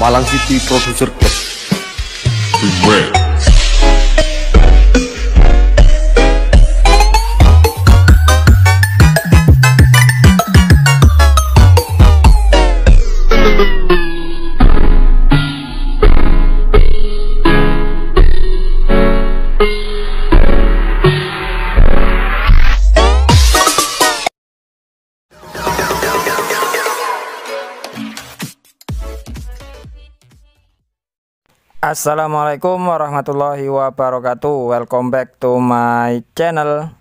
Malang City Producer Club Beware Assalamualaikum warahmatullahi wabarakatuh Welcome back to my channel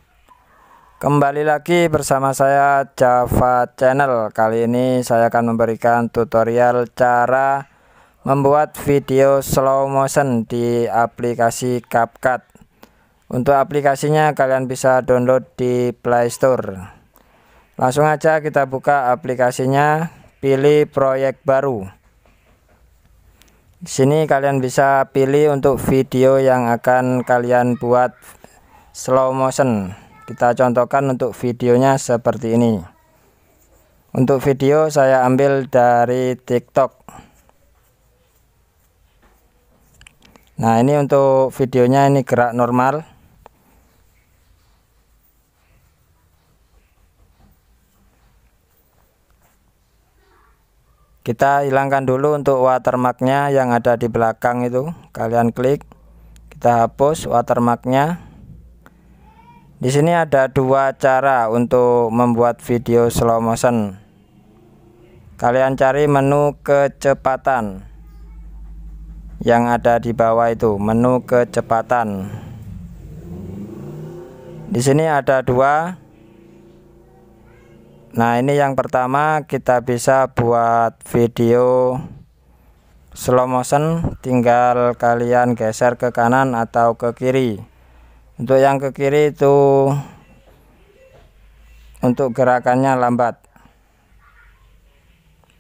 Kembali lagi bersama saya Java Channel Kali ini saya akan memberikan tutorial cara Membuat video slow motion di aplikasi CapCut Untuk aplikasinya kalian bisa download di Play Store Langsung aja kita buka aplikasinya Pilih proyek baru di sini kalian bisa pilih untuk video yang akan kalian buat slow motion. Kita contohkan untuk videonya seperti ini. Untuk video saya ambil dari TikTok. Nah, ini untuk videonya ini gerak normal. kita hilangkan dulu untuk watermarknya yang ada di belakang itu kalian klik kita hapus watermarknya di sini ada dua cara untuk membuat video slow motion kalian cari menu kecepatan yang ada di bawah itu menu kecepatan di sini ada dua Nah ini yang pertama kita bisa buat video slow motion tinggal kalian geser ke kanan atau ke kiri untuk yang ke kiri itu untuk gerakannya lambat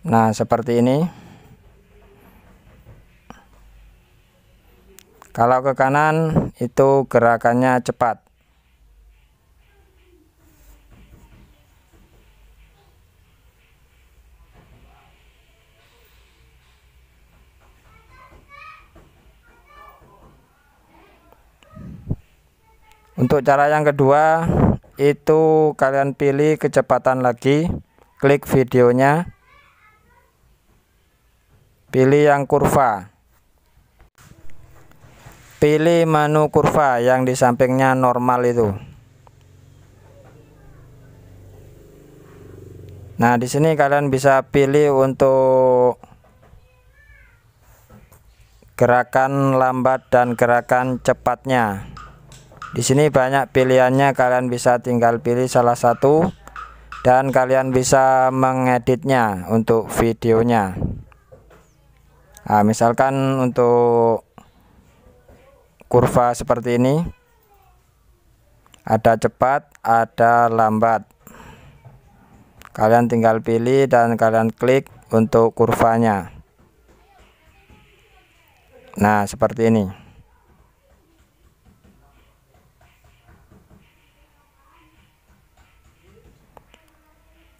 nah seperti ini kalau ke kanan itu gerakannya cepat Untuk cara yang kedua itu kalian pilih kecepatan lagi, klik videonya. Pilih yang kurva. Pilih menu kurva yang di sampingnya normal itu. Nah, di sini kalian bisa pilih untuk gerakan lambat dan gerakan cepatnya. Di sini banyak pilihannya, kalian bisa tinggal pilih salah satu dan kalian bisa mengeditnya untuk videonya. Nah, misalkan untuk kurva seperti ini, ada cepat, ada lambat. Kalian tinggal pilih dan kalian klik untuk kurvanya. Nah, seperti ini.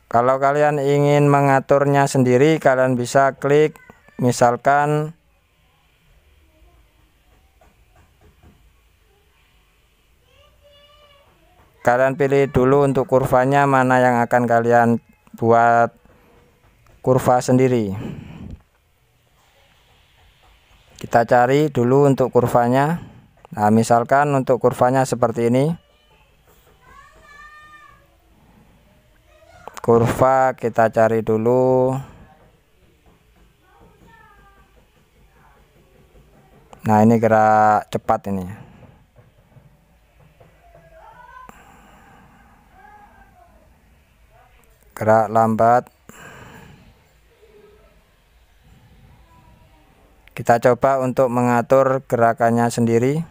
Kalau kalian ingin mengaturnya sendiri, kalian bisa klik misalkan kalian pilih dulu untuk kurvanya mana yang akan kalian buat kurva sendiri. Kita cari dulu untuk kurvanya. Nah, misalkan untuk kurvanya seperti ini. kurva kita cari dulu nah ini gerak cepat ini gerak lambat kita coba untuk mengatur gerakannya sendiri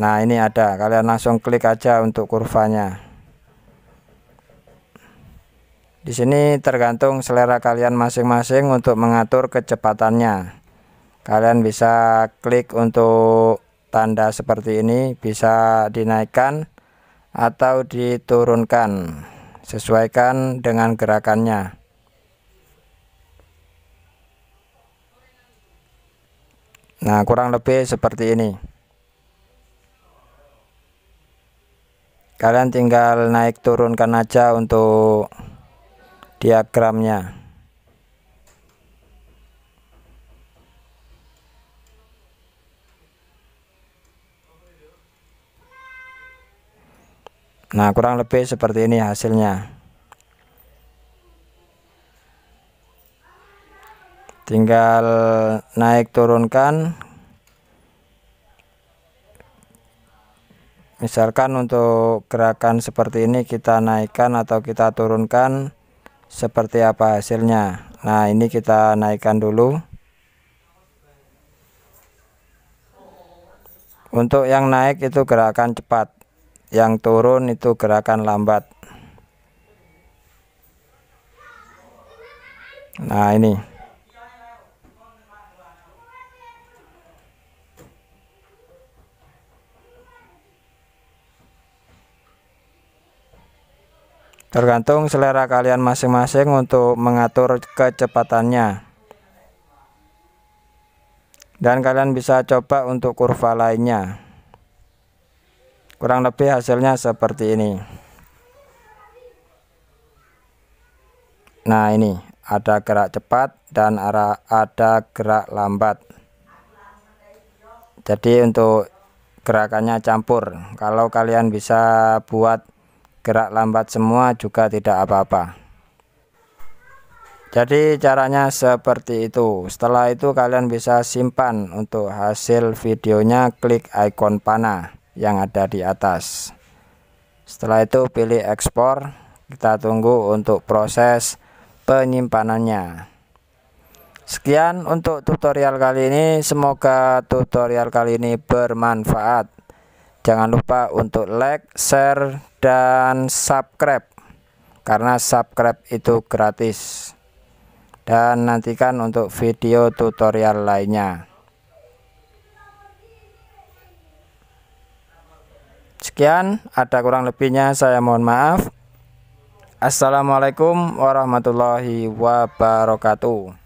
nah ini ada kalian langsung klik aja untuk kurvanya di sini tergantung selera kalian masing-masing untuk mengatur kecepatannya. Kalian bisa klik untuk tanda seperti ini, bisa dinaikkan atau diturunkan. Sesuaikan dengan gerakannya. Nah, kurang lebih seperti ini. Kalian tinggal naik turunkan aja untuk diagramnya Nah kurang lebih seperti ini hasilnya Tinggal naik turunkan Misalkan untuk gerakan seperti ini kita naikkan atau kita turunkan seperti apa hasilnya nah ini kita naikkan dulu untuk yang naik itu gerakan cepat yang turun itu gerakan lambat nah ini Tergantung selera kalian masing-masing untuk mengatur kecepatannya. Dan kalian bisa coba untuk kurva lainnya. Kurang lebih hasilnya seperti ini. Nah, ini ada gerak cepat dan ada gerak lambat. Jadi untuk gerakannya campur. Kalau kalian bisa buat gerak lambat semua juga tidak apa-apa jadi caranya seperti itu setelah itu kalian bisa simpan untuk hasil videonya klik icon panah yang ada di atas setelah itu pilih ekspor kita tunggu untuk proses penyimpanannya sekian untuk tutorial kali ini semoga tutorial kali ini bermanfaat Jangan lupa untuk like, share, dan subscribe karena subscribe itu gratis. Dan nantikan untuk video tutorial lainnya. Sekian, ada kurang lebihnya saya mohon maaf. Assalamualaikum warahmatullahi wabarakatuh.